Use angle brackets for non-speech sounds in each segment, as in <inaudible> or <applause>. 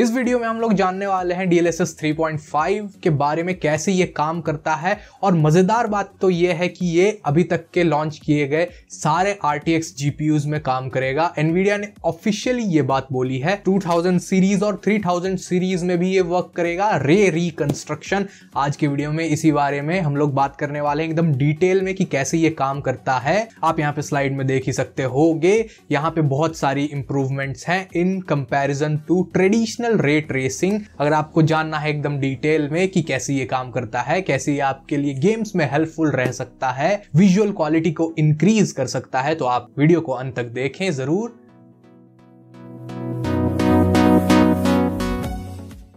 इस वीडियो में हम लोग जानने वाले हैं DLSS 3.5 के बारे में कैसे ये काम करता है और मज़ेदार बात तो ये है कि ये अभी तक के लॉन्च किए गए सारे RTX GPUs में काम करेगा NVIDIA ने ऑफिशियली ये बात बोली है 2000 सीरीज और 3000 सीरीज में भी ये वर्क करेगा रे रिकंस्ट्रक्शन आज के वीडियो में इसी बारे में हम लोग बात करने वाले हैं एकदम डिटेल में कि कैसे ये काम करता है आप यहाँ पे स्लाइड में देख ही सकते हो यहाँ पे बहुत सारी इंप्रूवमेंट्स हैं in comparison to tradition computational ray tracing अगर आपको जानना है एकदम डिटेल में कि कैसे ये काम करता है कैसे ये आपके लिए गेम्स में हेल्पफुल रह सकता है विजुअल क्वालिटी को इंक्रीज कर सकता है तो आप वीडियो को अंत तक देखें जरूर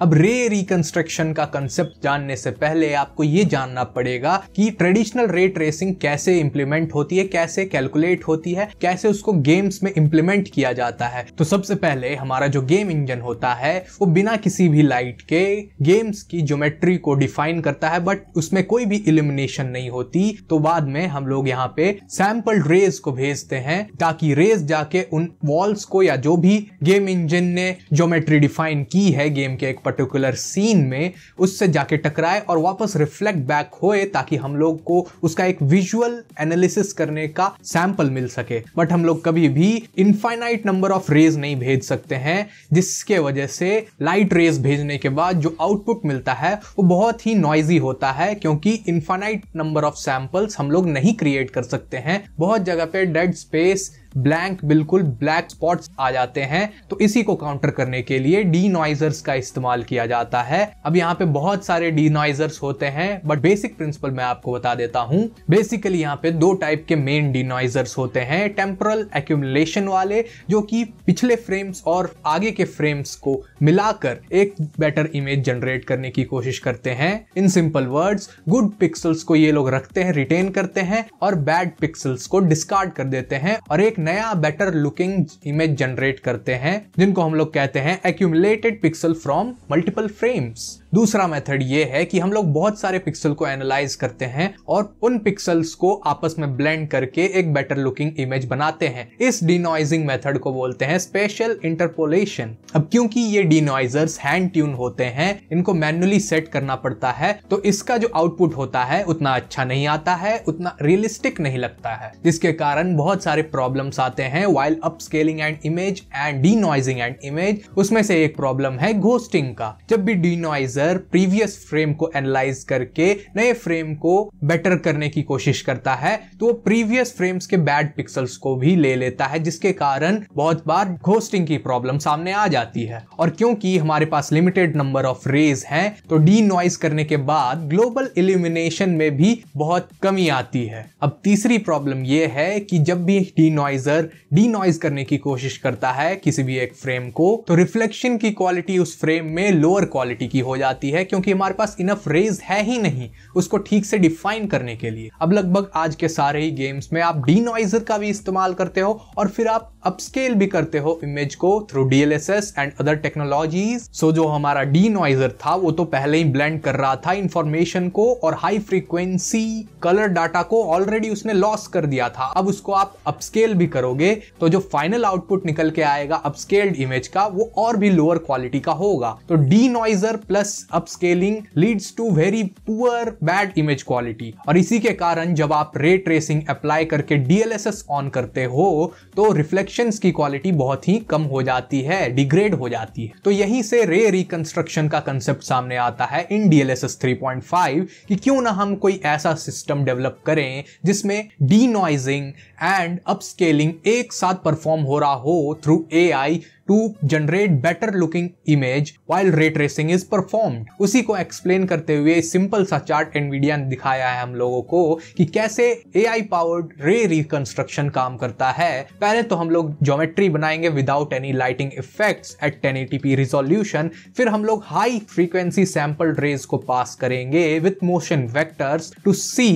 अब रे रिकंस्ट्रक्शन का कंसेप्ट जानने से पहले आपको ये जानना पड़ेगा कि ट्रेडिशनल रे ट्रेसिंग कैसे इंप्लीमेंट होती है कैसे कैलकुलेट होती है कैसे उसको गेम्स में इंप्लीमेंट किया जाता है तो सबसे पहले हमारा जो गेम इंजन होता है वो बिना किसी भी लाइट के गेम्स की ज्योमेट्री को डिफाइन करता है बट उसमें कोई भी इलिमिनेशन नहीं होती तो बाद में हम लोग यहाँ पे सैंपल रेज को भेजते हैं ताकि रेज जाके उन वॉल्स को या जो भी गेम इंजन ने ज्योमेट्री डिफाइन की है गेम के एक पर्टिकुलर सीन में उससे जाके टकराए और वापस रिफ्लेक्ट बैक होए ताकि हम लोग को उसका एक विजुअल एनालिसिस करने का सैंपल मिल सके बट हम लोग कभी भी इनफाइनाइट नंबर ऑफ रेज नहीं भेज सकते हैं जिसके वजह से लाइट रेज भेजने के बाद जो आउटपुट मिलता है वो बहुत ही नॉइजी होता है क्योंकि इनफाइनाइट नंबर ऑफ सैंपल्स हम लोग नहीं क्रिएट कर सकते हैं बहुत जगह पे डेड स्पेस ब्लैंक बिल्कुल ब्लैक स्पॉट्स आ जाते हैं तो इसी को काउंटर करने के लिए डी नॉइजर्स का इस्तेमाल किया जाता है अब यहाँ पे बहुत सारे डी नॉइजर्स होते हैं बट बेसिक प्रिंसिपल मैं आपको बता देता हूँ बेसिकली यहाँ पे दो टाइप के मेन डी नॉइजर्स होते हैं टेम्परल एक्यूमुलेशन वाले जो कि पिछले फ्रेम्स और आगे के फ्रेम्स को मिलाकर एक बेटर इमेज जनरेट करने की कोशिश करते हैं in simple words good pixels को ये लोग रखते हैं रिटेन करते हैं और बैड पिक्सल्स को डिस्कार्ड कर देते हैं और एक नया बेटर लुकिंग इमेज जनरेट करते हैं जिनको हम लोग कहते हैं accumulated pixel from multiple frames दूसरा मेथड ये है कि हम लोग बहुत सारे पिक्सल को एनालाइज करते हैं और उन पिक्सल्स को आपस में ब्लेंड करके एक बेटर लुकिंग इमेज बनाते हैं इस डिनोइजिंग मेथड को बोलते हैं स्पेशल इंटरपोलेशन अब क्योंकि ये डिनोइजर्स हैंड ट्यून होते हैं इनको मैन्युअली सेट करना पड़ता है तो इसका जो आउटपुट होता है उतना अच्छा नहीं आता है उतना रियलिस्टिक नहीं लगता है जिसके कारण बहुत सारे प्रॉब्लम प्रॉब्लम्स आते हैं while upscaling and image and denoising and image उसमें से एक प्रॉब्लम है घोस्टिंग का जब भी डीनॉइजर प्रीवियस फ्रेम को एनालाइज करके नए फ्रेम को बेटर करने की कोशिश करता है तो वो प्रीवियस फ्रेम्स के बैड पिक्सल्स को भी ले लेता है जिसके कारण बहुत बार घोस्टिंग की प्रॉब्लम सामने आ जाती है और क्योंकि हमारे पास लिमिटेड नंबर ऑफ रेज है तो डी नॉइज करने के बाद ग्लोबल इल्यूमिनेशन में भी बहुत कमी आती है अब तीसरी प्रॉब्लम यह है कि जब भी डी नॉइज नॉइजर नॉइज करने की कोशिश करता है किसी भी एक फ्रेम को तो रिफ्लेक्शन की क्वालिटी उस फ्रेम में लोअर क्वालिटी की हो जाती है क्योंकि हमारे पास इनफ रेज है ही नहीं उसको ठीक से डिफाइन करने के लिए अब लगभग आज के सारे ही गेम्स में आप नॉइजर का भी इस्तेमाल करते हो और फिर आप अपस्केल भी करते हो इमेज को through DLSS and other technologies so जो हमारा डी नॉइजर था वो तो पहले ही ब्लेंड कर रहा था इंफॉर्मेशन को और हाई फ्रीक्वेंसी कलर डाटा को ऑलरेडी उसने लॉस कर दिया था अब उसको आप अपस्केल भी करोगे तो जो फाइनल आउटपुट निकल के आएगा अपस्केल्ड इमेज का वो और भी लोअर क्वालिटी का होगा तो denoiser plus upscaling leads to very poor bad image quality और इसी के कारण जब आप रे ट्रेसिंग अप्लाई करके डीएलएसएस ऑन करते हो तो रिफ्लेक्शन रिफ्लेक्शंस की क्वालिटी बहुत ही कम हो जाती है डिग्रेड हो जाती है तो यहीं से रे रिकंस्ट्रक्शन का कंसेप्ट सामने आता है in D L S S three point five कि क्यों ना हम कोई ऐसा सिस्टम डेवलप करें जिसमें डी नॉइजिंग एंड अपस्केलिंग एक साथ परफॉर्म हो रहा हो through A I to generate better looking image while ray tracing is performed. उसी को एक्सप्लेन करते हुए सिंपल सा चार्ट एनवीडिया ने दिखाया है हम लोगों को कि कैसे एआई पावर्ड रे रिकंस्ट्रक्शन काम करता है पहले तो हम लोग ज्योमेट्री बनाएंगे without any lighting effects at 1080p resolution फिर हम लोग हाई फ्रीक्वेंसी सैंपल रेज को पास करेंगे with motion vectors to see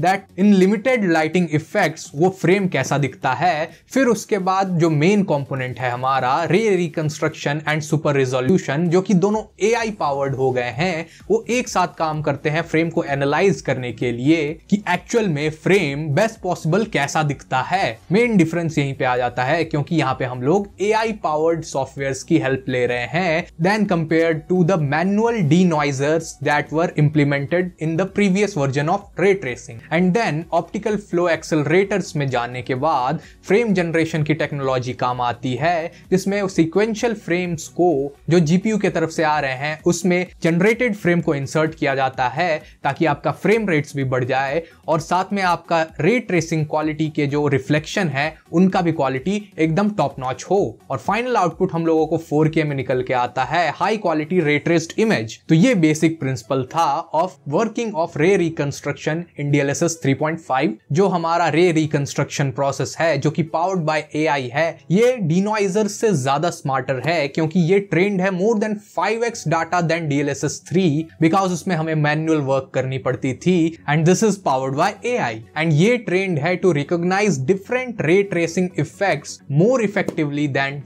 that in limited lighting effects वो फ्रेम कैसा दिखता है फिर उसके बाद जो मेन कंपोनेंट है हमारा रे रे रिकंस्ट्रक्शन एंड सुपर रिजोल्यूशन जो कि दोनों एआई पावर्ड हो गए हैं वो एक साथ काम करते हैं फ्रेम को एनालाइज करने के लिए कि एक्चुअल में फ्रेम बेस्ट पॉसिबल कैसा दिखता है मेन डिफरेंस यहीं पे आ जाता है क्योंकि यहाँ पे हम लोग एआई पावर्ड सॉफ्टवेयर की हेल्प ले रहे हैं then compare to the manual denoiser that were implemented in the previous version of ray tracing and then optical flow accelerators में जाने के बाद फ्रेम जनरेशन की टेक्नोलॉजी काम आती है जिसमें सिक्वेंशियल फ्रेम्स को जो जीपीयू के तरफ से आ रहे हैं उसमें जनरेटेड फ्रेम को इंसर्ट किया जाता है ताकि आपका फ्रेम रेट्स भी बढ़ जाए और साथ में आपका रेट रेसिंग क्वालिटी के जो रिफ्लेक्शन है उनका भी क्वालिटी एकदम टॉप नॉच हो और फाइनल आउटपुट हम लोगों को फोर में निकल के आता है हाई क्वालिटी रेटरेस्ट इमेज तो ये बेसिक प्रिंसिपल था of working of ray reconstruction in DLSS 3.5 जो हमारा रे रिकंस्ट्रक्शन प्रोसेस है जो कि पावर्ड बाय एआई है ये डिनोइजर से ज्यादा ज्यादा स्मार्टर है क्योंकि ये ट्रेंड है more than five X data then DLSS three because उसमें हमें मैनुअल वर्क करनी पड़ती थी and this is powered by AI and ये ट्रेंड है to recognize different ray tracing effect more effectively than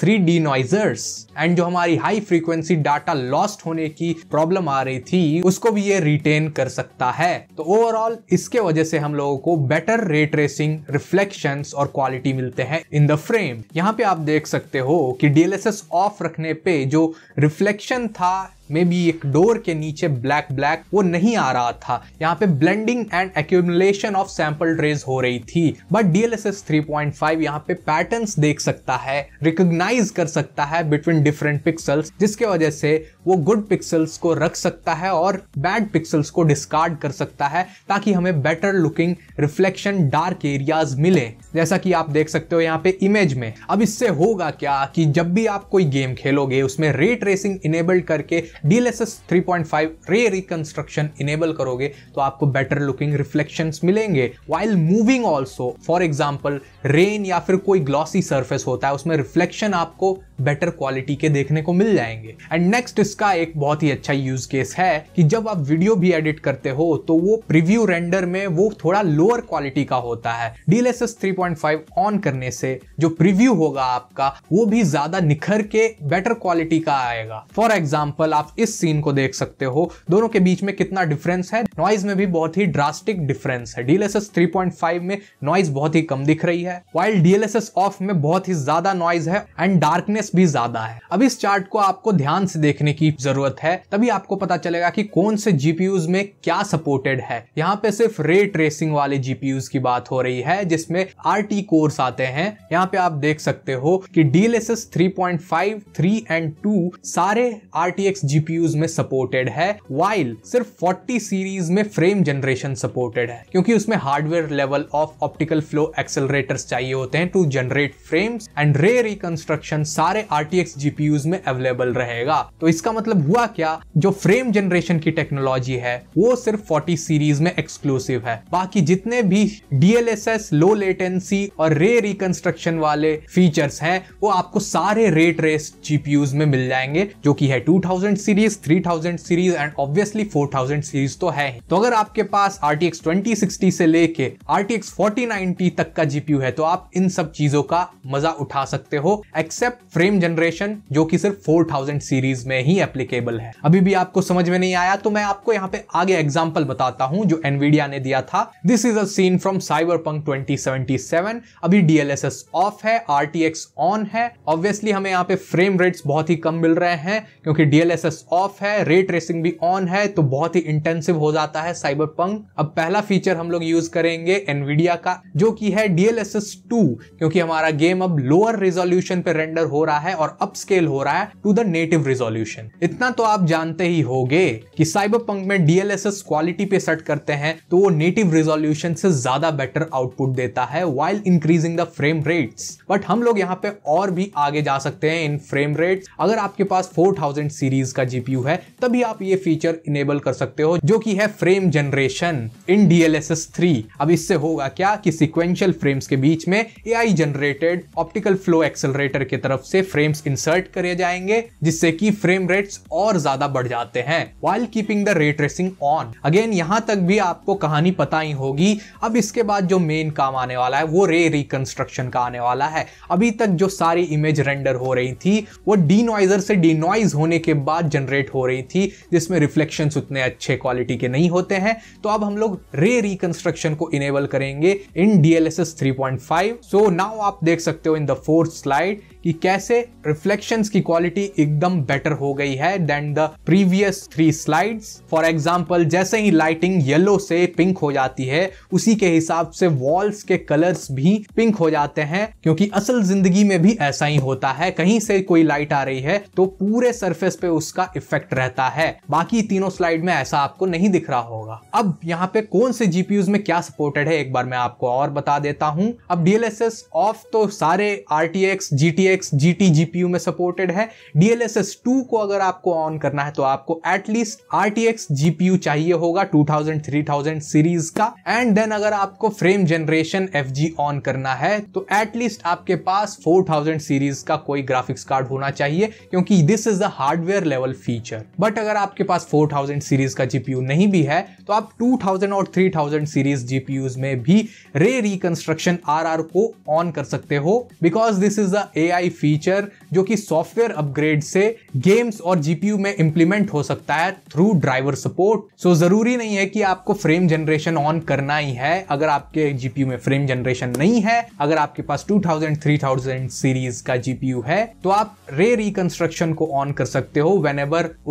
three denoisers and जो हमारी high frequency data lost होने की प्रॉब्लम आ रही थी उसको भी ये रिटेन कर सकता है तो ओवरऑल इसके वजह से हम लोगों को बेटर रे ट्रेसिंग रिफ्लेक्शंस और क्वालिटी मिलते हैं इन द फ्रेम यहाँ पे आप देख सकते हो हो कि डीएलएसएस ऑफ रखने पे जो रिफ्लेक्शन था में बी एक डोर के नीचे ब्लैक ब्लैक वो नहीं आ रहा था यहाँ पे blending and accumulation of sample ट्रेज हो रही थी बट डीएलएसएस 3.5 यहाँ पे पैटर्न देख सकता है रिकोगनाइज कर सकता है बिटवीन डिफरेंट पिक्सल्स जिसके वजह से वो गुड पिक्सल्स को रख सकता है और बैड पिक्सल्स को डिस्कार्ड कर सकता है ताकि हमें better looking reflection dark areas मिले जैसा कि आप देख सकते हो यहाँ पे इमेज में अब इससे होगा क्या कि जब भी आप कोई गेम खेलोगे उसमें रेट रेसिंग इनेबल्ड करके DLSS 3.5 रे रिकंस्ट्रक्शन इनेबल करोगे तो आपको बेटर लुकिंग रिफ्लेक्शन मिलेंगे while moving also for example rain या फिर कोई glossy surface होता है उसमें reflection आपको better quality के देखने को मिल जाएंगे एंड नेक्स्ट इसका एक बहुत ही अच्छा यूज केस है कि जब आप वीडियो भी एडिट करते हो तो वो preview रेंडर में वो थोड़ा लोअर क्वालिटी का होता है DLSS 3.5 ऑन करने से जो preview होगा आपका वो भी ज्यादा निखर के बेटर क्वालिटी का आएगा फॉर एग्जाम्पल आप इस सीन को देख सकते हो दोनों के बीच में कितना डिफरेंस है नॉइज में भी बहुत ही ड्रास्टिक डिफरेंस है डीएलएसएस 3.5 में नॉइज बहुत ही कम दिख रही है वाइल डीएलएसएस ऑफ में बहुत ही ज्यादा नॉइज है एंड डार्कनेस भी ज्यादा है अब इस चार्ट को आपको ध्यान से देखने की जरूरत है तभी आपको पता चलेगा की कौन से जीपीयूज में क्या सपोर्टेड है यहाँ पे सिर्फ रे ट्रेसिंग वाले जीपीयूज की बात हो रही है जिसमें आर कोर्स आते हैं यहाँ पे आप देख सकते हो कि डीएलएसएस 3.5, 3 एंड 2 सारे आर टी एक्स GPUs में सपोर्टेड है वाइल सिर्फ 40 सीरीज में फ्रेम जनरेशन सपोर्टेड है क्योंकि उसमें hardware level of optical flow accelerators चाहिए होते हैं to generate frames and ray reconstruction सारे RTX GPUs में अवेलेबल रहेगा तो इसका मतलब हुआ क्या जो फ्रेम जनरेशन की टेक्नोलॉजी है वो सिर्फ 40 सीरीज में एक्सक्लूसिव है बाकी जितने भी DLSS लो लेटेंसी और रे रिकंस्ट्रक्शन वाले फीचर्स हैं वो आपको सारे रेट रेस GPUs में मिल जाएंगे जो कि है 2000 1000 series 3000 series and obviously 4000 series तो है ही तो अगर आपके पास RTX 2060 से लेके RTX 4090 तक का GPU है तो आप इन सब चीजों का मजा उठा सकते हो एक्सेप्ट फ्रेम जनरेशन जो कि सिर्फ 4000 सीरीज में ही एप्लीकेबल है अभी भी आपको समझ में नहीं आया तो मैं आपको यहाँ पे आगे एग्जाम्पल बताता हूँ जो एनवीडिया ने दिया था this is an from Cyberpunk अभी डीएलएसएस ऑफ है आरटीएक्स ऑन है ऑब्वियसली हमें यहाँ पे फ्रेम रेट्स बहुत ही कम मिल रहे हैं क्योंकि डीएलएसएस एक्सेस ऑफ है रे ट्रेसिंग भी ऑन है तो बहुत ही इंटेंसिव हो जाता है साइबर पंग अब पहला फीचर हम लोग यूज करेंगे एनविडिया का जो कि है डीएलएसएस टू क्योंकि हमारा गेम अब लोअर रिजोल्यूशन पे रेंडर हो रहा है और अप स्केल हो रहा है टू द नेटिव रिजोल्यूशन इतना तो आप जानते ही होगे कि साइबर पंक में डीएलएसएस क्वालिटी पे सेट करते हैं तो वो नेटिव रिजोल्यूशन से ज्यादा बेटर आउटपुट देता है while increasing the frame rates but हम लोग यहाँ पे और भी आगे जा सकते हैं इन फ्रेम रेट्स अगर आपके पास 4000 सीरीज का का जीपीयू है तभी आप ये फीचर इनेबल कर सकते हो जो कि है फ्रेम जनरेशन इन डीएलएसएस 3 अब इससे होगा क्या कि सिक्वेंशियल फ्रेम्स के बीच में AI generated optical flow accelerator की तरफ से फ्रेम्स इंसर्ट करे जाएंगे जिससे कि फ्रेम रेट्स और ज्यादा बढ़ जाते हैं while keeping the ray tracing on again यहाँ तक भी आपको कहानी पता ही होगी अब इसके बाद जो मेन काम आने वाला है वो रे रिकंस्ट्रक्शन का आने वाला है अभी तक जो सारी इमेज रेंडर हो रही थी वो डीनोइजर से डीनोइज होने के बाद जनरेट हो रही थी जिसमें रिफ्लेक्शन उतने अच्छे क्वालिटी के नहीं होते हैं तो अब हम लोग रे रिकंस्ट्रक्शन को इनेबल करेंगे in S three point five so now आप देख सकते हो इन द फोर्थ स्लाइड कि कैसे रिफ्लेक्शंस की क्वालिटी एकदम बेटर हो गई है then the previous three slides for example जैसे ही लाइटिंग येलो से पिंक हो जाती है उसी के हिसाब से वॉल्स के कलर्स भी पिंक हो जाते हैं क्योंकि असल जिंदगी में भी ऐसा ही होता है कहीं से कोई लाइट आ रही है तो पूरे सरफेस पे उसका इफेक्ट रहता है बाकी तीनों स्लाइड में ऐसा आपको नहीं दिख रहा होगा अब यहाँ पे कौन से जीपीयूज में क्या सपोर्टेड है एक बार मैं आपको और बता देता हूँ अब डीएलएसएस ऑफ तो सारे RTX GTX X G T G P U में सपोर्टेड है D L S S two को अगर आपको ऑन करना है तो आपको at least R T X G P U चाहिए होगा two thousand three thousand series का एंड देन अगर आपको frame generation F G on करना है तो एटलीस्ट आपके पास फोर थाउजेंड सीरीज का कोई ग्राफिक्स कार्ड होना चाहिए क्योंकि this is the hardware level feature but अगर आपके पास फोर थाउजेंड सीरीज का जी पी यू नहीं भी है तो आप टू थाउजेंड और three thousand series G P Us में भी रे रिकंस्ट्रक्शन आर को ऑन कर सकते हो because this is the a AI feature जो कि सॉफ्टवेयर अपग्रेड से गेम्स और जीपीयू में इंप्लीमेंट हो सकता है थ्रू ड्राइवर सपोर्ट सो जरूरी नहीं है कि आपको फ्रेम जनरेशन ऑन करना ही है अगर आपके जीपीयू में फ्रेम जनरेशन नहीं है अगर आपके पास 2000 3000 सीरीज का जीपीयू है तो आप रे रिकंस्ट्रक्शन को ऑन कर सकते हो वेन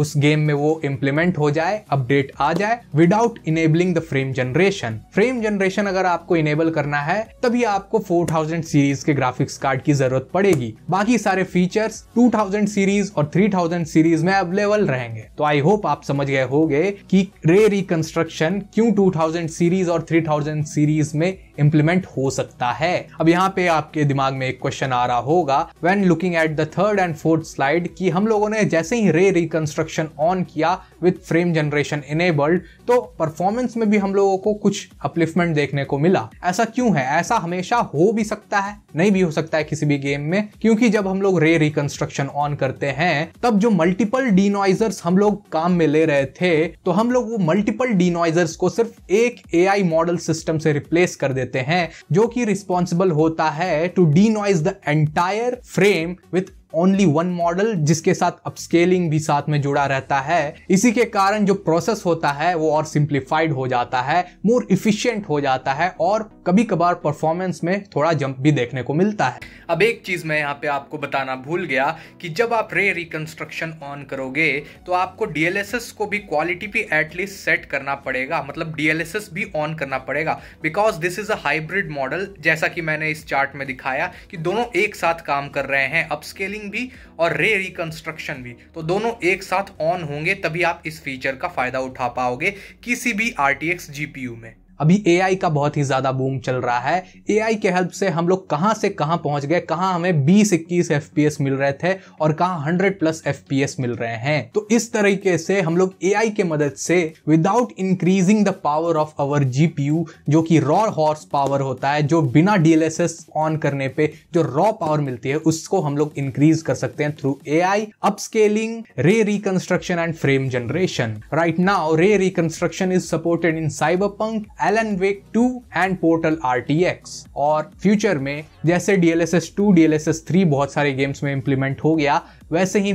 उस गेम में वो इंप्लीमेंट हो जाए अपडेट आ जाए without enabling the frame generation frame generation अगर आपको इनेबल करना है तभी आपको 4000 सीरीज के ग्राफिक्स कार्ड की जरूरत पड़ेगी बाकी सारे फीचर फीचर्स 2000 सीरीज और 3000 सीरीज में अवेलेबल रहेंगे तो आई होप आप समझ गए होंगे कि रे रिकंस्ट्रक्शन क्यों 2000 सीरीज और 3000 सीरीज में इम्प्लीमेंट हो सकता है अब यहाँ पे आपके दिमाग में एक क्वेश्चन आ रहा होगा when looking at the third and fourth slide कि हम लोगों ने जैसे ही रे रिकंस्ट्रक्शन ऑन किया विथ फ्रेम जनरेशन इनेबल्ड तो परफॉर्मेंस में भी हम लोगों को कुछ अपलिफ्टमेंट देखने को मिला ऐसा क्यों है ऐसा हमेशा हो भी सकता है नहीं भी हो सकता है किसी भी गेम में क्योंकि जब हम लोग रे रिकंस्ट्रक्शन ऑन करते हैं तब जो मल्टीपल डिनोइजर्स हम लोग काम में ले रहे थे तो हम लोग वो मल्टीपल डिनोइजर्स को सिर्फ एक ए मॉडल सिस्टम से रिप्लेस कर देते देते हैं जो कि रिस्पॉन्सिबल होता है to denoise the entire frame with only one model जिसके साथ अपस्केलिंग भी साथ में जुड़ा रहता है इसी के कारण जो प्रोसेस होता है वो और सिंप्लीफाइड हो जाता है मोर इफिशियंट हो जाता है और कभी कभार परफॉर्मेंस में थोड़ा जंप भी देखने को मिलता है अब एक चीज मैं यहाँ पे आपको बताना भूल गया कि जब आप रे रिकंस्ट्रक्शन ऑन करोगे तो आपको डीएलएसएस को भी क्वालिटी पे एटलीस्ट सेट करना पड़ेगा मतलब डीएलएसएस भी ऑन करना पड़ेगा because this is a hybrid model जैसा कि मैंने इस चार्ट में दिखाया कि दोनों एक साथ काम कर रहे हैं अपस्केलिंग मॉडलिंग भी और रे रिकंस्ट्रक्शन भी तो दोनों एक साथ ऑन होंगे तभी आप इस फीचर का फायदा उठा पाओगे किसी भी आर टी में अभी ए का बहुत ही ज़्यादा बूम चल रहा है आई के हेल्प से हम लोग कहाँ से कहाँ पहुंच गए कहाँ हमें 20 इक्कीस एफ मिल रहे थे और कहाँ 100 प्लस एफ मिल रहे हैं तो इस तरीके से हम लोग आई के मदद से without increasing the power of our GPU जो कि रॉ हॉर्स पावर होता है जो बिना डीएलएसएस ऑन करने पे जो रॉ पावर मिलती है उसको हम लोग इंक्रीज कर सकते हैं through AI upscaling ray reconstruction and frame generation right now ray reconstruction is supported in Cyberpunk Alan Wake two and Portal RTX और फ्यूचर में जैसे DLSS टू DLSS थ्री बहुत सारे गेम्स में इंप्लीमेंट हो गया वैसे ही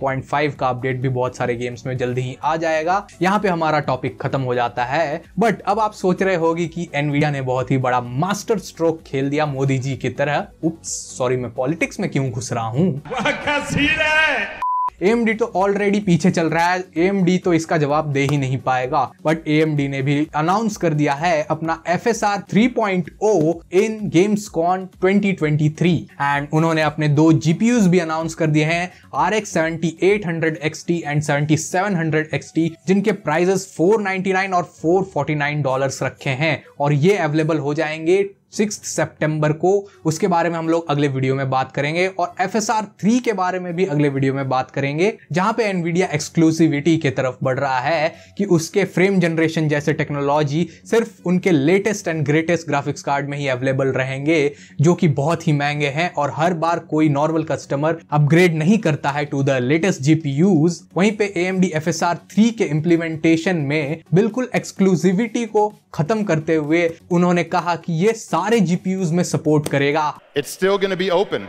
पॉइंट 3.5 का अपडेट भी बहुत सारे गेम्स में जल्दी ही आ जाएगा यहाँ पे हमारा टॉपिक खत्म हो जाता है बट अब आप सोच रहे होगी कि एनवीडिया ने बहुत ही बड़ा मास्टर स्ट्रोक खेल दिया मोदी जी की तरह सॉरी मैं पॉलिटिक्स में क्यों घुस रहा हूँ एम तो ऑलरेडी पीछे चल रहा है एम तो इसका जवाब दे ही नहीं पाएगा बट एम ने भी अनाउंस कर दिया है अपना F S R three point O in Gamescom twenty twenty three and उन्होंने अपने दो जीपीयूज भी अनाउंस कर दिए हैं R X seventy eight hundred X T and seventy seven hundred X T जिनके प्राइजेस फोर नाइनटी नाइन और four forty nine dollar रखे हैं और ये अवेलेबल हो जाएंगे सिक्स सेप्टेम्बर को उसके बारे में हम लोग अगले वीडियो में बात करेंगे और एफ एस आर थ्री के बारे में भी अगले वीडियो में बात करेंगे जहां पे एनवीडिया एक्सक्लूसिविटी के तरफ बढ़ रहा है कि उसके फ्रेम जनरेशन जैसे टेक्नोलॉजी सिर्फ उनके latest and greatest graphics card में ही अवेलेबल रहेंगे जो कि बहुत ही महंगे हैं और हर बार कोई नॉर्मल कस्टमर अपग्रेड नहीं करता है टू द लेटेस्ट जीपीयूज वहीं पे M D F S R three के इम्प्लीमेंटेशन में बिल्कुल एक्सक्लूसिविटी को खत्म करते हुए उन्होंने कहा कि ये सारे जीपीयूज में सपोर्ट करेगा it's still gonna be open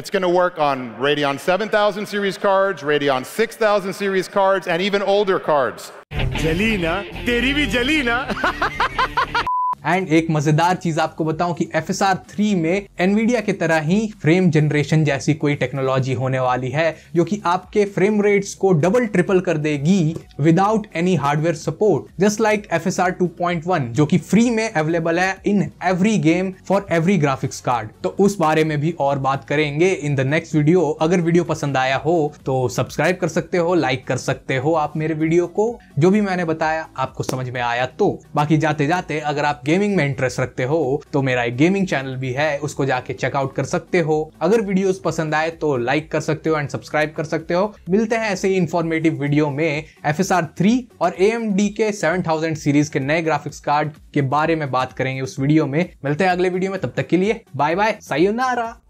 it's gonna work on Radeon 7000 series cards Radeon 6000 series cards and even older cards जलीना तेरी भी जली <laughs> एंड एक मजेदार चीज आपको बताऊं कि एफ एस आर थ्री में एनवीडिया की तरह ही फ्रेम जनरेशन जैसी कोई टेक्नोलॉजी होने वाली है जो कि आपके फ्रेम रेट्स को डबल ट्रिपल कर देगी without any hardware support just like F S R two point one जो कि फ्री में अवेलेबल है in every game for every graphics card तो उस बारे में भी और बात करेंगे इन द नेक्स्ट वीडियो अगर वीडियो पसंद आया हो तो सब्सक्राइब कर सकते हो लाइक कर सकते हो आप मेरे वीडियो को जो भी मैंने बताया आपको समझ में आया तो बाकी जाते जाते अगर आप गेम गेमिंग में इंटरेस्ट रखते हो तो मेरा एक गेमिंग चैनल भी है उसको जाके चेकआउट कर सकते हो अगर वीडियोस पसंद आए तो लाइक कर सकते हो एंड सब्सक्राइब कर सकते हो मिलते हैं ऐसे ही इन्फॉर्मेटिव वीडियो में एफ एस आर थ्री और ए एम डी के सेवन थाउजेंड सीरीज के नए ग्राफिक्स कार्ड के बारे में बात करेंगे उस वीडियो में मिलते हैं अगले वीडियो में तब तक के लिए बाय बाय सायोनारा